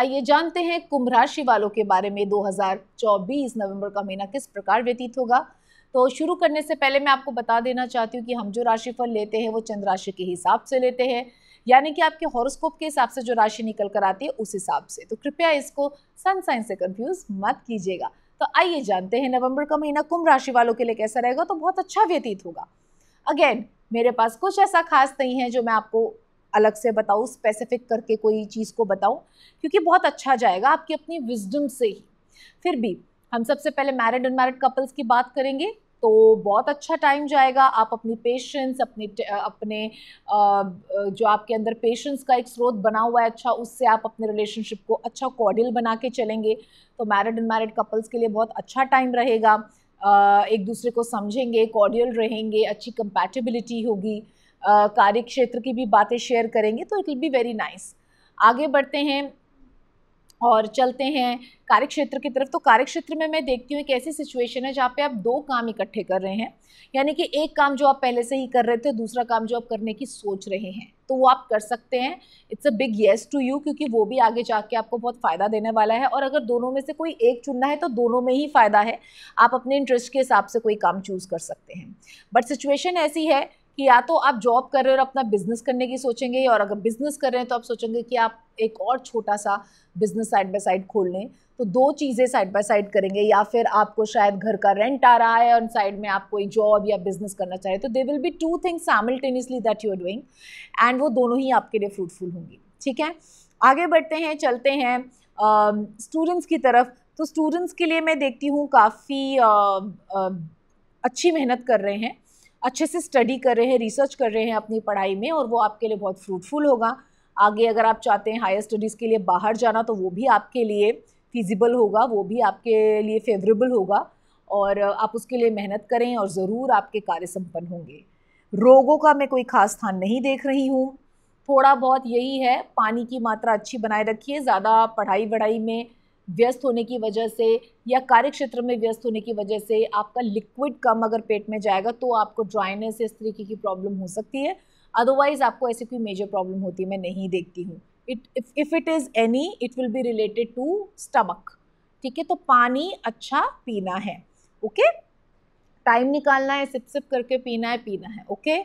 आइए जानते हैं कुंभ राशि वालों के बारे में 2024 नवंबर का महीना किस प्रकार व्यतीत होगा तो शुरू करने से पहले मैं आपको बता देना चाहती हूँ कि हम जो राशिफल लेते हैं वो चंद्र राशि के हिसाब से लेते हैं यानी कि आपके हॉरोस्कोप के हिसाब से जो राशि निकल कर आती है उस हिसाब से तो कृपया इसको सन साइन से कंफ्यूज मत कीजिएगा तो आइए जानते हैं नवंबर का महीना कुंभ राशि वालों के लिए कैसा रहेगा तो बहुत अच्छा व्यतीत होगा अगेन मेरे पास कुछ ऐसा खास नहीं है जो मैं आपको अलग से बताओ स्पेसिफिक करके कोई चीज़ को बताओ क्योंकि बहुत अच्छा जाएगा आपकी अपनी विजडम से ही फिर भी हम सबसे पहले मैरिड अनमैरिड कपल्स की बात करेंगे तो बहुत अच्छा टाइम जाएगा आप अपनी पेशेंस अपने अपने जो आपके अंदर पेशेंस का एक स्रोत बना हुआ है अच्छा उससे आप अपने रिलेशनशिप को अच्छा कॉडिल बना के चलेंगे तो मैरिड अनमैरिड कपल्स के लिए बहुत अच्छा टाइम रहेगा एक दूसरे को समझेंगे कॉर्डियल रहेंगे अच्छी कंपैटिबिलिटी होगी कार्य क्षेत्र की भी बातें शेयर करेंगे तो it will be very nice आगे बढ़ते हैं और चलते हैं कार्यक्षेत्र की तरफ तो कार्यक्षेत्र में मैं देखती हूँ एक ऐसी सिचुएशन है जहाँ पे आप दो काम इकट्ठे कर रहे हैं यानी कि एक काम जो आप पहले से ही कर रहे थे दूसरा काम जो आप करने की सोच रहे हैं तो वो आप कर सकते हैं it's a big yes to you क्योंकि वो भी आगे जाके आपको बहुत फ़ायदा देने वाला है और अगर दोनों में से कोई एक चुनना है तो दोनों में ही फ़ायदा है आप अपने इंटरेस्ट के हिसाब से कोई काम चूज़ कर सकते हैं बट सिचुएशन ऐसी है कि या तो आप जॉब कर रहे हो और अपना बिजनेस करने की सोचेंगे और अगर बिजनेस कर रहे हैं तो आप सोचेंगे कि आप एक और छोटा सा बिजनेस साइड बाय साइड खोल लें तो दो चीज़ें साइड बाय साइड करेंगे या फिर आपको शायद घर का रेंट आ रहा है और साइड में आप कोई जॉब या बिजनेस करना चाह रहे हो तो they will be two things simultaneously that you are doing and वो दोनों ही आपके लिए फ्रूटफुल होंगी ठीक है आगे बढ़ते हैं चलते हैं स्टूडेंट्स की तरफ तो स्टूडेंट्स के लिए मैं देखती हूँ काफ़ी अच्छी मेहनत कर रहे हैं अच्छे से स्टडी कर रहे हैं रिसर्च कर रहे हैं अपनी पढ़ाई में और वो आपके लिए बहुत फ्रूटफुल होगा आगे अगर आप चाहते हैं हायर स्टडीज़ के लिए बाहर जाना तो वो भी आपके लिए फिजिबल होगा वो भी आपके लिए फेवरेबल होगा और आप उसके लिए मेहनत करें और ज़रूर आपके कार्य संपन्न होंगे रोगों का मैं कोई खास स्थान नहीं देख रही हूँ थोड़ा बहुत यही है पानी की मात्रा अच्छी बनाए रखिए ज़्यादा पढ़ाई वढ़ाई में व्यस्त होने की वजह से या कार्य क्षेत्र में व्यस्त होने की वजह से आपका लिक्विड कम अगर पेट में जाएगा तो आपको ड्राइनेस इस तरीके की प्रॉब्लम हो सकती है अदरवाइज़ आपको ऐसी कोई मेजर प्रॉब्लम होती है मैं नहीं देखती हूँ it if it is any it will be related to stomach ठीक है तो पानी अच्छा पीना है ओके टाइम निकालना है सिप सिप करके पीना है पीना है ओके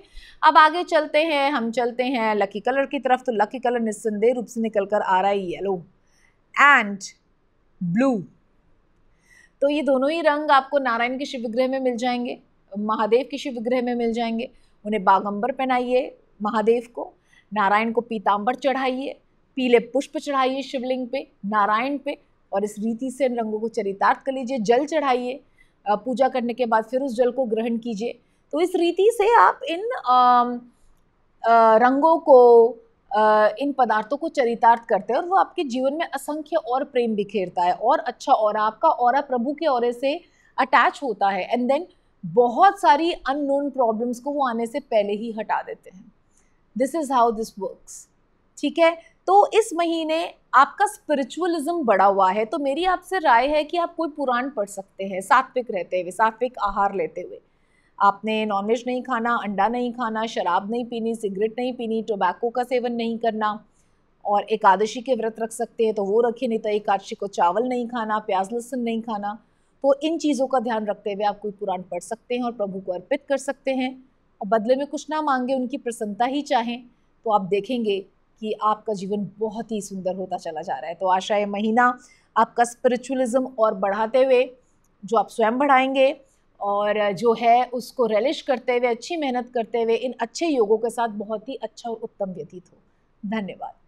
अब आगे चलते हैं हम चलते हैं लकी कलर की तरफ तो लकी कलर निस्संदेह रूप से निकल कर आ रहा है येलो एंड ब्लू तो ये दोनों ही रंग आपको नारायण के शिव विग्रह में मिल जाएंगे महादेव के शिव विग्रह में मिल जाएंगे उन्हें बागंबर पहनाइए महादेव को नारायण को पीताम्बर चढ़ाइए पीले पुष्प चढ़ाइए शिवलिंग पे नारायण पे और इस रीति से इन रंगों को चरितार्थ कर लीजिए जल चढ़ाइए पूजा करने के बाद फिर उस जल को ग्रहण कीजिए तो इस रीति से आप इन आ, आ, रंगों को इन पदार्थों को चरितार्थ करते हैं और वो आपके जीवन में असंख्य और प्रेम बिखेरता है और अच्छा और आपका और प्रभु के और से अटैच होता है एंड देन बहुत सारी अननोन प्रॉब्लम्स को वो आने से पहले ही हटा देते हैं this is how this works ठीक है तो इस महीने आपका स्पिरिचुअलिज्म बढ़ा हुआ है तो मेरी आपसे राय है कि आप कोई पुराण पढ़ सकते हैं सात्विक रहते हुए सात्विक आहार लेते हुए आपने नॉनवेज नहीं खाना अंडा नहीं खाना शराब नहीं पीनी सिगरेट नहीं पीनी टोबैको का सेवन नहीं करना और एकादशी के व्रत रख सकते हैं तो वो रखिए नहीं तो एकादशी को चावल नहीं खाना प्याज लहसुन नहीं खाना तो इन चीज़ों का ध्यान रखते हुए आप कोई पुराण पढ़ सकते हैं और प्रभु को अर्पित कर सकते हैं और बदले में कुछ ना मांगे उनकी प्रसन्नता ही चाहें तो आप देखेंगे कि आपका जीवन बहुत ही सुंदर होता चला जा रहा है तो आशा है महीना आपका स्पिरिचुअलिज्म और बढ़ाते हुए जो आप स्वयं बढ़ाएंगे और जो है उसको रिलिश करते हुए अच्छी मेहनत करते हुए इन अच्छे योगों के साथ बहुत ही अच्छा और उत्तम व्यतीत हो धन्यवाद